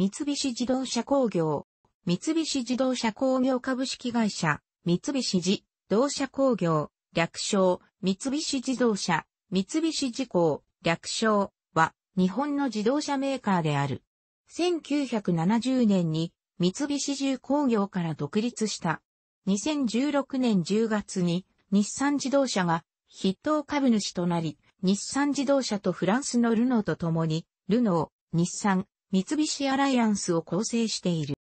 三菱自動車工業、三菱自動車工業株式会社、三菱自動車工業、略称、三菱自動車、三菱自工、略称は、日本の自動車メーカーである。1970年に、三菱重工業から独立した。2016年10月に、日産自動車が、筆頭株主となり、日産自動車とフランスのルノーと共に、ルノー、日産、三菱アライアンスを構成している。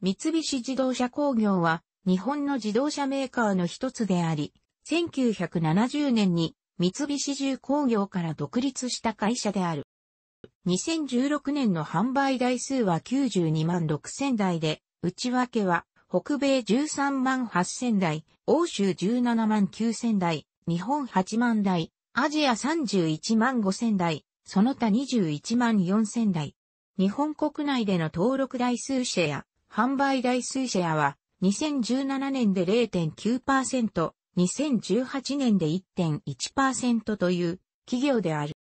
三菱自動車工業は日本の自動車メーカーの一つであり、1970年に三菱重工業から独立した会社である。2016年の販売台数は92万6000台で、内訳は北米13万8000台、欧州17万9000台、日本8万台、アジア31万5000台、その他21万4000台。日本国内での登録台数シェア、販売台数シェアは、2017年で0.9%、2018年で1.1%という企業である。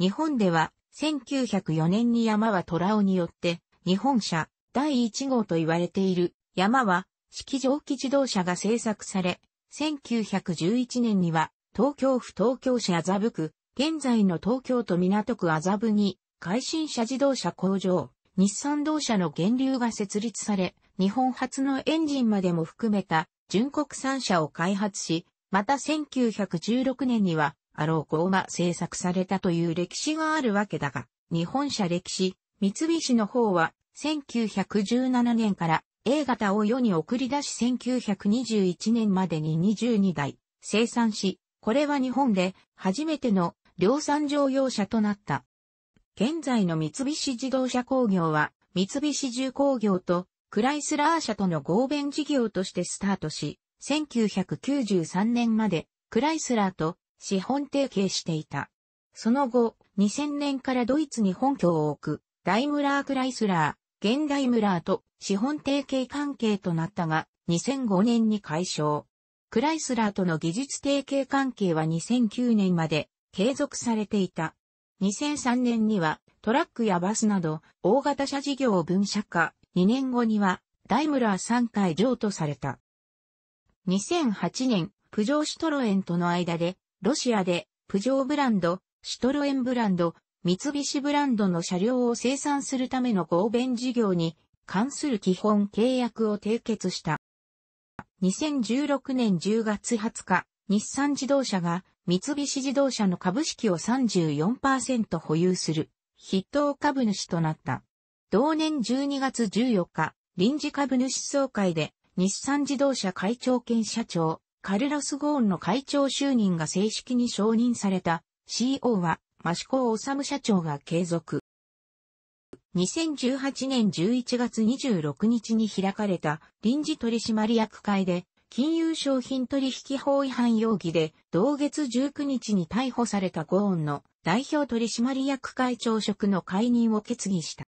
日本では、1904年に山は虎尾によって、日本車第1号と言われている山は、式蒸気自動車が製作され、1911年には、東京府東京市麻布区、現在の東京都港区麻布に、改新車自動車工場、日産同社の源流が設立され、日本初のエンジンまでも含めた、純国産車を開発し、また1916年には、アローゴーマ製作されたという歴史があるわけだが、日本車歴史、三菱の方は、1917年から A 型を世に送り出し1921年までに22台生産し、これは日本で初めての量産乗用車となった。現在の三菱自動車工業は、三菱重工業とクライスラー社との合弁事業としてスタートし、1993年までクライスラーと資本提携していた。その後、2000年からドイツに本拠を置く、ダイムラー・クライスラー、現代ムラーと資本提携関係となったが、2005年に解消。クライスラーとの技術提携関係は2009年まで継続されていた。2003年にはトラックやバスなど大型車事業を分社化、2年後にはダイムラー3回譲渡された。2008年、プジョーシトロエンとの間で、ロシアでプジョーブランド、シトロエンブランド、三菱ブランドの車両を生産するための合弁事業に関する基本契約を締結した。2016年10月20日、日産自動車が三菱自動車の株式を34%保有する筆頭株主となった。同年12月14日、臨時株主総会で日産自動車会長兼社長、カルラス・ゴーンの会長就任が正式に承認された CO はマシコ・オサム社長が継続。2018年11月26日に開かれた臨時取締役会で金融商品取引法違反容疑で、同月19日に逮捕されたゴーンの代表取締役会長職の解任を決議した。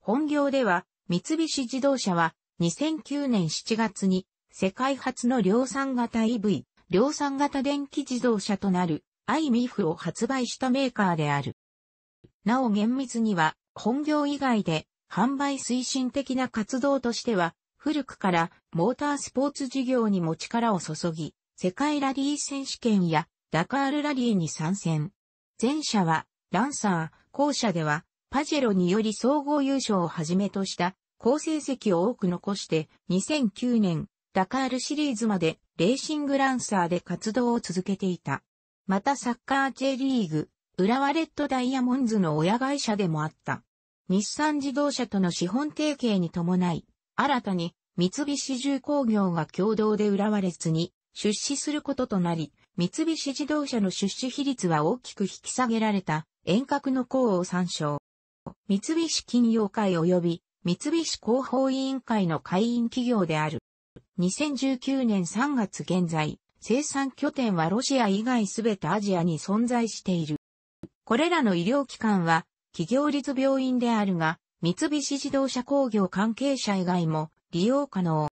本業では、三菱自動車は、2009年7月に、世界初の量産型 EV、量産型電気自動車となる、iMIF を発売したメーカーである。なお厳密には、本業以外で、販売推進的な活動としては、古くからモータースポーツ事業にも力を注ぎ、世界ラリー選手権やダカールラリーに参戦。前者は、ランサー、後者では、パジェロにより総合優勝をはじめとした好成績を多く残して2009年ダカールシリーズまでレーシングランサーで活動を続けていた。またサッカー J リーグ、浦和レッドダイヤモンズの親会社でもあった。日産自動車との資本提携に伴い、新たに三菱重工業が共同で浦和レッズに出資することとなり、三菱自動車の出資比率は大きく引き下げられた遠隔の項を参照。三菱金融会及び三菱広報委員会の会員企業である。2019年3月現在、生産拠点はロシア以外すべてアジアに存在している。これらの医療機関は、企業立病院であるが、三菱自動車工業関係者以外も利用可能。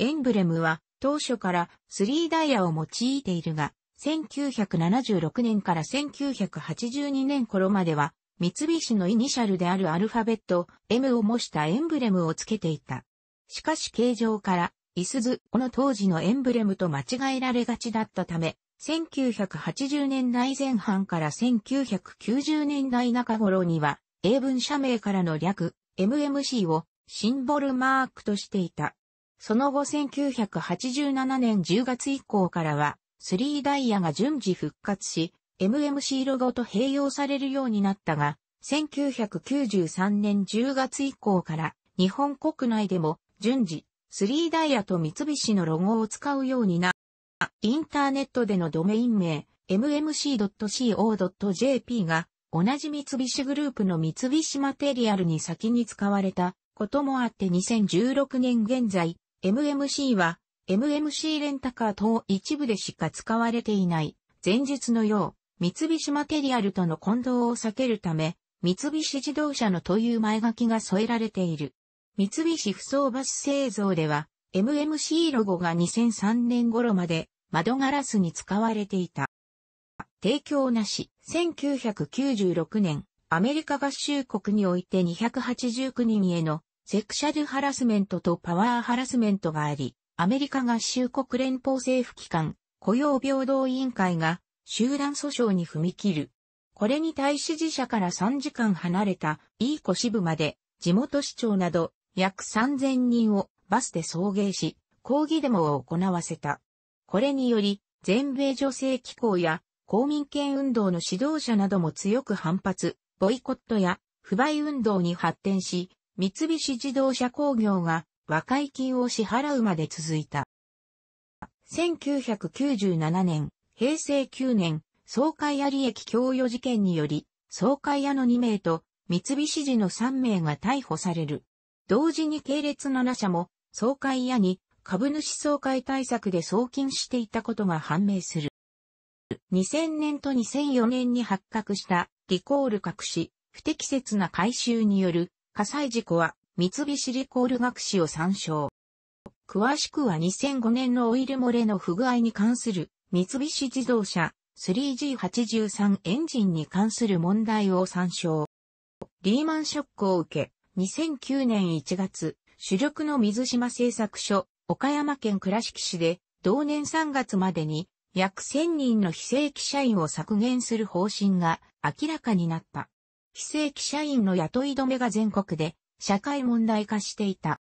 エンブレムは当初から3ダイヤを用いているが、1976年から1982年頃までは、三菱のイニシャルであるアルファベット M を模したエンブレムをつけていた。しかし形状から、イスズこの当時のエンブレムと間違えられがちだったため、1980年代前半から1990年代中頃には、英文社名からの略、MMC をシンボルマークとしていた。その後1987年10月以降からは、スリーダイヤが順次復活し、MMC ロゴと併用されるようになったが、1993年10月以降から日本国内でも順次、スリーダイヤと三菱のロゴを使うようにな、インターネットでのドメイン名、mmc.co.jp が同じ三菱グループの三菱マテリアルに先に使われたこともあって2016年現在、MMC は MMC レンタカー等一部でしか使われていない前述のよう三菱マテリアルとの混同を避けるため三菱自動車のという前書きが添えられている。三菱不走バス製造では MMC ロゴが2003年頃まで窓ガラスに使われていた。提供なし、1996年、アメリカ合衆国において289人へのセクシャルハラスメントとパワーハラスメントがあり、アメリカ合衆国連邦政府機関、雇用平等委員会が集団訴訟に踏み切る。これに対し自社から3時間離れたいい子支部まで地元市長など約3000人をバスで送迎し、抗議デモを行わせた。これにより、全米女性機構や公民権運動の指導者なども強く反発、ボイコットや不買運動に発展し、三菱自動車工業が和解金を支払うまで続いた。1997年、平成9年、総会有益供与事件により、総会屋の2名と三菱時の3名が逮捕される。同時に系列7社も、総会屋に株主総会対策で送金していたことが判明する。2000年と2004年に発覚したリコール隠し、不適切な回収による火災事故は三菱リコール学士を参照。詳しくは2005年のオイル漏れの不具合に関する三菱自動車 3G83 エンジンに関する問題を参照。リーマンショックを受け、2009年1月、主力の水島製作所、岡山県倉敷市で、同年3月までに約1000人の非正規社員を削減する方針が明らかになった。非正規社員の雇い止めが全国で社会問題化していた。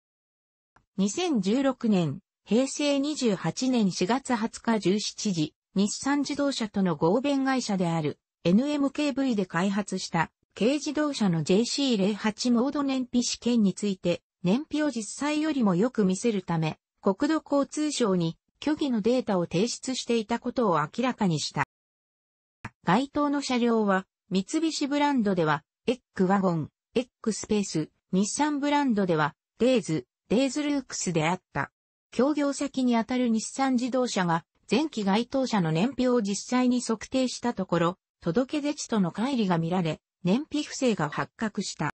2016年、平成28年4月20日17時、日産自動車との合弁会社である NMKV で開発した軽自動車の JC08 モード燃費試験について燃費を実際よりもよく見せるため国土交通省に虚偽のデータを提出していたことを明らかにした。該当の車両は、三菱ブランドでは、エッグワゴン、エックスペース、日産ブランドでは、デイズ、デイズルークスであった。協業先にあたる日産自動車が、前期該当車の燃費を実際に測定したところ、届け出値との乖離が見られ、燃費不正が発覚した。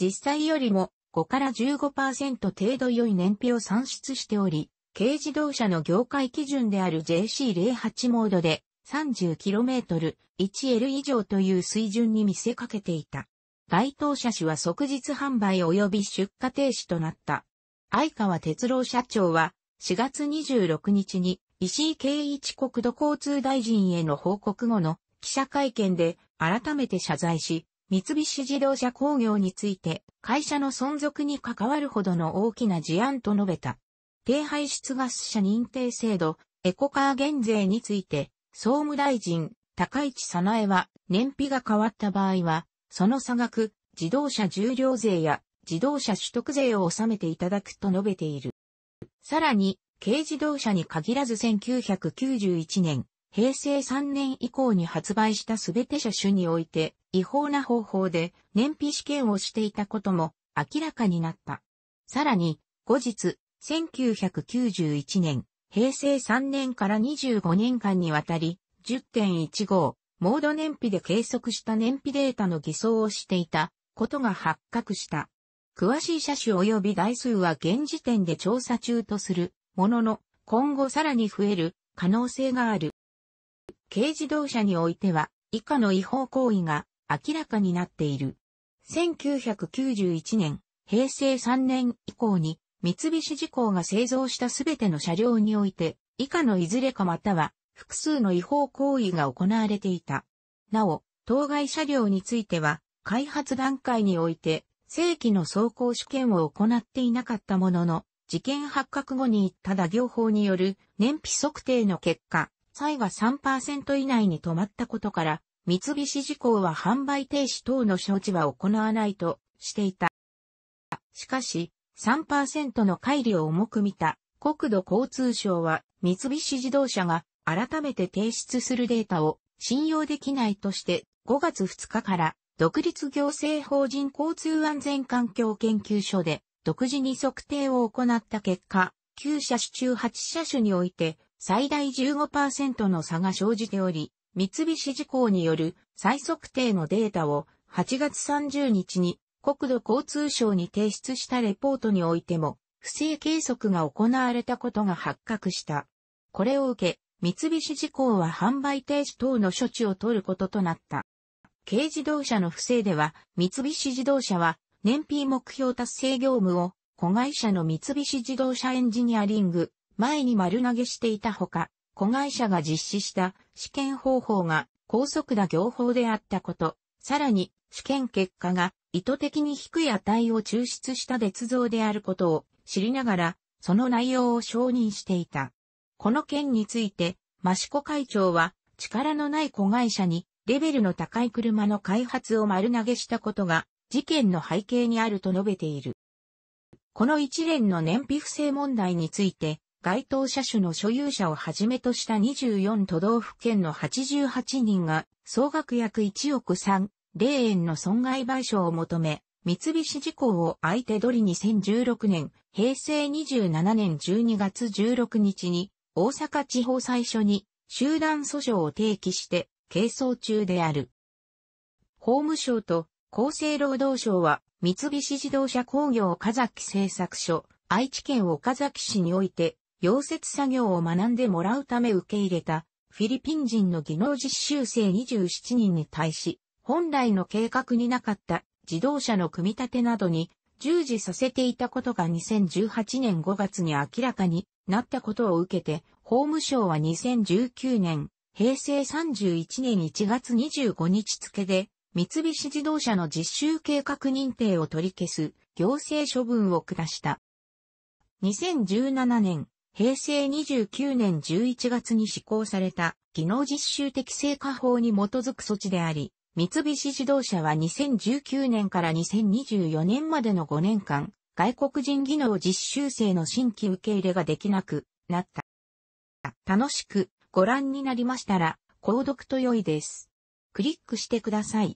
実際よりも5から15%程度良い燃費を算出しており、軽自動車の業界基準である JC08 モードで 30km、1L 以上という水準に見せかけていた。該当車種は即日販売及び出荷停止となった。相川哲郎社長は4月26日に石井慶一国土交通大臣への報告後の記者会見で改めて謝罪し、三菱自動車工業について会社の存続に関わるほどの大きな事案と述べた。低排出ガス車認定制度、エコカー減税について、総務大臣、高市さなえは、燃費が変わった場合は、その差額、自動車重量税や自動車取得税を納めていただくと述べている。さらに、軽自動車に限らず1991年、平成3年以降に発売したすべて車種において、違法な方法で燃費試験をしていたことも明らかになった。さらに、後日、1991年、平成3年から25年間にわたり、10.15、モード燃費で計測した燃費データの偽装をしていたことが発覚した。詳しい車種及び台数は現時点で調査中とするものの、今後さらに増える可能性がある。軽自動車においては、以下の違法行為が明らかになっている。1991年、平成3年以降に三菱事項が製造したすべての車両において、以下のいずれかまたは複数の違法行為が行われていた。なお、当該車両については、開発段階において、正規の走行試験を行っていなかったものの、事件発覚後にただ業法による燃費測定の結果、異は3%以内に止まったことから、三菱事項は販売停止等の処置は行わないとしていた。しかし、3%の乖離を重く見た国土交通省は三菱自動車が改めて提出するデータを信用できないとして5月2日から独立行政法人交通安全環境研究所で独自に測定を行った結果、9車種中8車種において最大15%の差が生じており、三菱事項による再測定のデータを8月30日に国土交通省に提出したレポートにおいても、不正計測が行われたことが発覚した。これを受け、三菱事項は販売停止等の処置を取ることとなった。軽自動車の不正では、三菱自動車は、燃費目標達成業務を、子会社の三菱自動車エンジニアリング、前に丸投げしていたほか、子会社が実施した試験方法が高速な業法であったこと、さらに、試験結果が意図的に低い値を抽出した捏造であることを知りながら、その内容を承認していた。この件について、シ子会長は、力のない子会社に、レベルの高い車の開発を丸投げしたことが、事件の背景にあると述べている。この一連の燃費不正問題について、該当車種の所有者をはじめとした24都道府県の88人が、総額約1億3霊園の損害賠償を求め、三菱事項を相手取り2016年、平成27年12月16日に、大阪地方最初に集団訴訟を提起して、係争中である。法務省と厚生労働省は、三菱自動車工業岡崎製作所、愛知県岡崎市において、溶接作業を学んでもらうため受け入れた、フィリピン人の技能実習生27人に対し、本来の計画になかった自動車の組み立てなどに従事させていたことが2018年5月に明らかになったことを受けて、法務省は2019年、平成31年1月25日付で、三菱自動車の実習計画認定を取り消す行政処分を下した。2017年、平成29年11月に施行された技能実習適正化法に基づく措置であり、三菱自動車は2019年から2024年までの5年間、外国人技能実習生の新規受け入れができなくなった。楽しくご覧になりましたら、購読と良いです。クリックしてください。